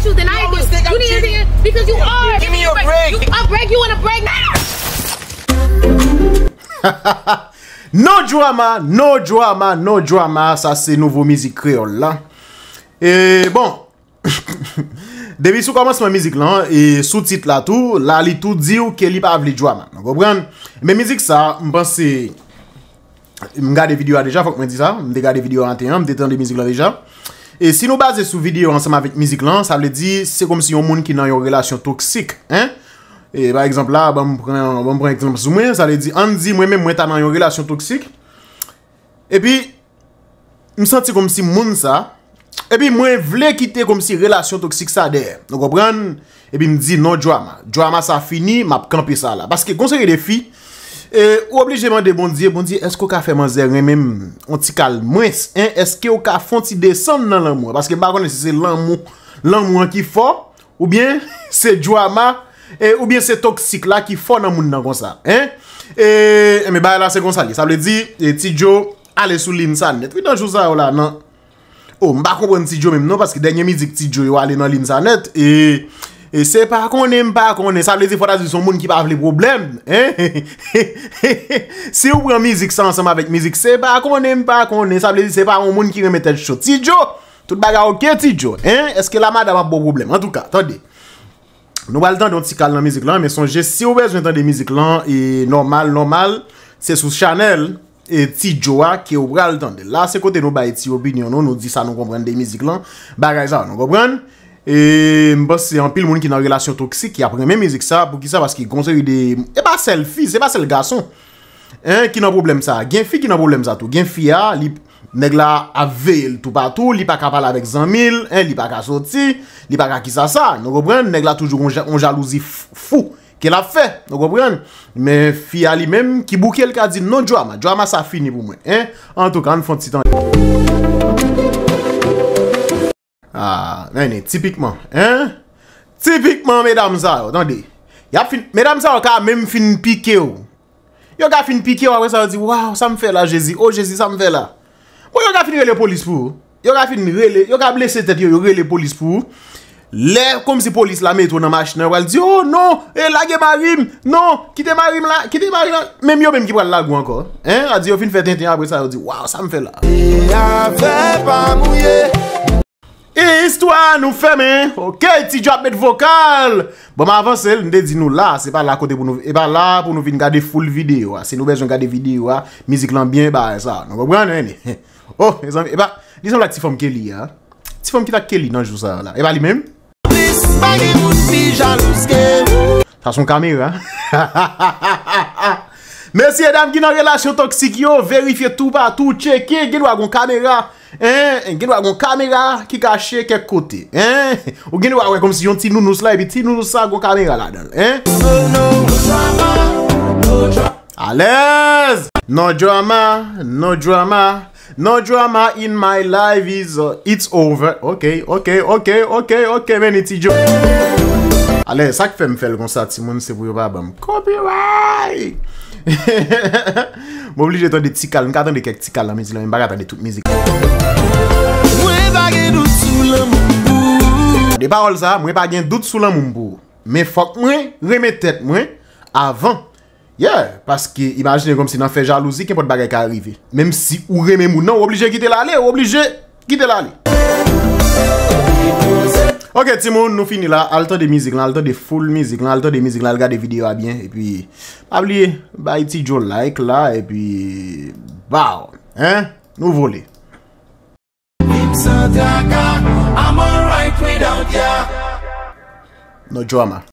No drama, no drama, no drama Sa se nouvo mizik kreol la E bon Debi sou komanse mwen mizik lan E sou tit la tou La li tou di ou ke li pa av li drama Mwen mizik sa mwen pense Mwen gade video a deja Mwen gade video a 31 Mwen detan de mizik la deja E si nou baze sou videyo ansem avik mizik lan, sa mle di se kom si yon moun ki nan yon relasyon toksik. E ba ekzamp la, ba m pren ekzamp sou mwen, sa mle di anzi mwen men mwen ta nan yon relasyon toksik. E pi, m senti kom si moun sa, e pi mwen vle kite kom si relasyon toksik sa der. E pi m di no drama, drama sa fini, m ap kampi sa la. Paske konseri de fi... E, ou obligèman de bondye, bondye, eske ou ka fèman zèren men, on ti kal mwes, eske ou ka fonti de som nan lan mwen, paske ba konen se se lan mwen ki fò, ou bien se djwa ma, e, ou bien se toksik la ki fò nan mwen nan konsa. Eme e, ba yon la se konsa li, sa mwen li di, ti djò ale sou lin sa net, wè nan jousa ou la nan, ou oh, mba kon konen ti djò men non? men, paske denye mi di ki ti djò yo ale nan lin sa net, e... E se pa konen, pa konen, sa plezi fotazil son moun ki pa avle problem Si ou bran mizik san ansanm avek mizik, se pa konen, pa konen, sa plezi se pa moun ki remete chot Tidjo, tout baga oke Tidjo, eske la mad avan bo problem En tou ka, tande, nou wale tande ou ti kal nan mizik lan Me sonje, si ou bez jentan de mizik lan, e normal, normal Se sou Chanel, e Tidjo a, ki ou wale tande La, se kote nou baye ti opinyon nou, nou di sa nou kompren de mizik lan Bagay sa, nou kompren E mbos se an pil moun ki nan relasyon toksik E apre men mezi ki sa Pou ki sa paski konser yon de E pa sel fi, se pa sel gason E, ki nan problem sa Gen fi ki nan problem za tou Gen fi a, li neg la avey el tou patou Li pa ka pala vek zan mil E, li pa ka soti Li pa ka ki sa sa Non go pren, neg la toujou on jalouzi fou Ki la fe, non go pren Men fi a li men ki bouke el ka di Non drama, drama sa fini pou mwen En tout kan, fonsi tan Müzik Ha, ah, mène, tipikman, hè? Tipikman, mèdam sa, yo, tan di. Mèdam sa, yo ka mèm fin pike yo. Yo ka fin pike yo, apre sa, yo di, waw, sa m fè la, jezi, o, jezi, sa m fè la. Yo ka fin rele polis fù. Yo ka fin rele, yo ka blese tèt yo, yo rele polis fù. Le, kom si polis la met wè nan machinè, wè al di, yo, oh, non, e, eh, lage marim, non, kite marim la, kite marim la, mèm yo mèm ki pran lagou anko, hè? A di, yo fin fè ten ten, apre sa, yo di, waw, sa m fè la. E, histwa, nou fè men, okey, ti drop bet vokal Bon, ma avansel, ndè di nou la, se pa la kote pou nou, e ba la pou nou vin gade ful video, se nou bezon gade video, a, mizik lan byen, e ba, e sa, nou bo bwane, e ne Oh, e ba, disan lak ti fòm ke li, a, ti fòm ki tak ke li nan jou sa, e ba li men Fa son kamera, ha, ha, ha, ha, ha Mèsi edam ki nan relasyon toksik yo, verifiye tou pa, tou cheke, gen wagon kamera E, en geni wak kon kamera ki ka sheke kote. E, ou geni wak wak kon si yon ti nou nous la e bi ti nou nous sa kon kamera la dal. E, alez. No drama, no drama, no drama in my life is, uh, it's over. Ok, ok, ok, ok, ok, meni ti jo. Alez, sa ki fe m fel kon sa ti moun sebo yo baban? Kopywaiyyy. Mw oblije ton de ti kal Mwen ka ton de kek ti kal la Mwen si la mwen baga ta de tout mizik Mwen tagye dout sou la moum pou De parol sa mwen pa gen dout sou la moum pou Mwen fok mwen reme tet mwen Avant Yeah Paske imagine kom si nan fe jalouzi Kwen pot bagay ka arrive Mem si ou reme moun Mwen non, oblije kite la li Mwen oblije kite la li Mwen tagye dout sou la moum pou Ok, ti moun nou fini la. Alta de mizik nan, alta de ful mizik nan, alta de mizik nan, alta de mizik nan, alga de videyo a bien. E pi, pabli, bay ti jo like la. E pi, bow. Eh, nou vole. No joma.